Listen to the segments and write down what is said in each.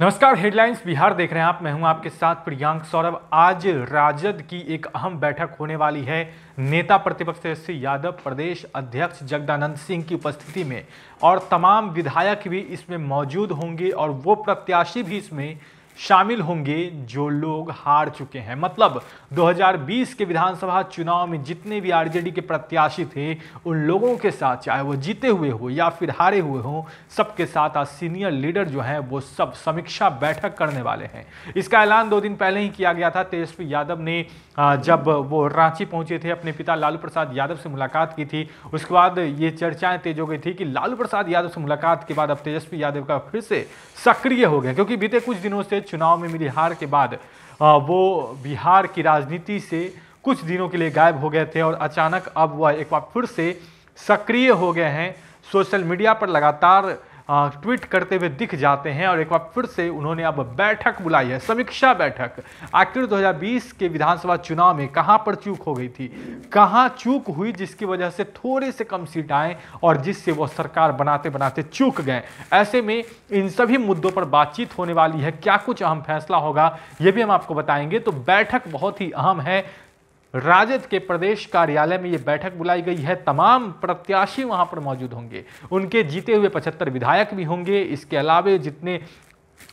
नमस्कार हेडलाइंस बिहार देख रहे हैं आप मैं हूं आपके साथ प्रियांक सौरभ आज राजद की एक अहम बैठक होने वाली है नेता प्रतिपक्ष तेजस्वी यादव प्रदेश अध्यक्ष जगदानंद सिंह की उपस्थिति में और तमाम विधायक भी इसमें मौजूद होंगे और वो प्रत्याशी भी इसमें शामिल होंगे जो लोग हार चुके हैं मतलब 2020 के विधानसभा चुनाव में जितने भी आरजेडी के प्रत्याशी थे उन लोगों के साथ चाहे वो जीते हुए हो या फिर हारे हुए हों सबके साथ आज सीनियर लीडर जो हैं वो सब समीक्षा बैठक करने वाले हैं इसका ऐलान दो दिन पहले ही किया गया था तेजस्वी यादव ने जब वो रांची पहुंचे थे अपने पिता लालू प्रसाद यादव से मुलाकात की थी उसके बाद ये चर्चाएं तेज हो गई थी कि लालू प्रसाद यादव से मुलाकात के बाद अब तेजस्वी यादव का फिर से सक्रिय हो गया क्योंकि बीते कुछ दिनों से चुनाव में मिली हार के बाद वो बिहार की राजनीति से कुछ दिनों के लिए गायब हो गए थे और अचानक अब वह एक बार फिर से सक्रिय हो गए हैं सोशल मीडिया पर लगातार ट्वीट करते हुए दिख जाते हैं और एक बार फिर से उन्होंने अब बैठक बुलाई है समीक्षा बैठक आखिर 2020 के विधानसभा चुनाव में कहां पर चूक हो गई थी कहां चूक हुई जिसकी वजह से थोड़े से कम सीट आए और जिससे वो सरकार बनाते बनाते चूक गए ऐसे में इन सभी मुद्दों पर बातचीत होने वाली है क्या कुछ अहम फैसला होगा ये भी हम आपको बताएंगे तो बैठक बहुत ही अहम है राजद के प्रदेश कार्यालय में यह बैठक बुलाई गई है तमाम प्रत्याशी वहां पर मौजूद होंगे उनके जीते हुए पचहत्तर विधायक भी होंगे इसके अलावे जितने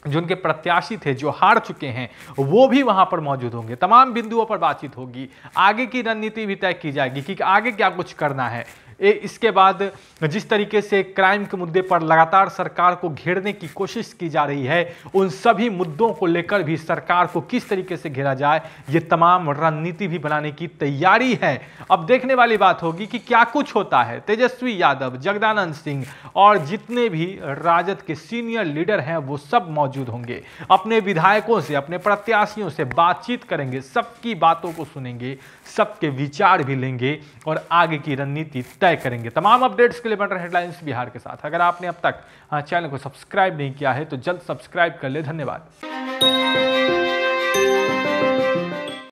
जो उनके प्रत्याशी थे जो हार चुके हैं वो भी वहां पर मौजूद होंगे तमाम बिंदुओं पर बातचीत होगी आगे की रणनीति भी तय की जाएगी कि आगे क्या कुछ करना है ए, इसके बाद जिस तरीके से क्राइम के मुद्दे पर लगातार सरकार को घेरने की कोशिश की जा रही है उन सभी मुद्दों को लेकर भी सरकार को किस तरीके से घेरा जाए ये तमाम रणनीति भी बनाने की तैयारी है अब देखने वाली बात होगी कि क्या कुछ होता है तेजस्वी यादव जगदानंद सिंह और जितने भी राजद के सीनियर लीडर हैं वो सब मौजूद होंगे अपने विधायकों से अपने प्रत्याशियों से बातचीत करेंगे सबकी बातों को सुनेंगे सबके विचार भी लेंगे और आगे की रणनीति तय करेंगे तमाम अपडेट्स के लिए बन रहे हेडलाइंस बिहार के साथ अगर आपने अब तक हाँ, चैनल को सब्सक्राइब नहीं किया है तो जल्द सब्सक्राइब कर ले धन्यवाद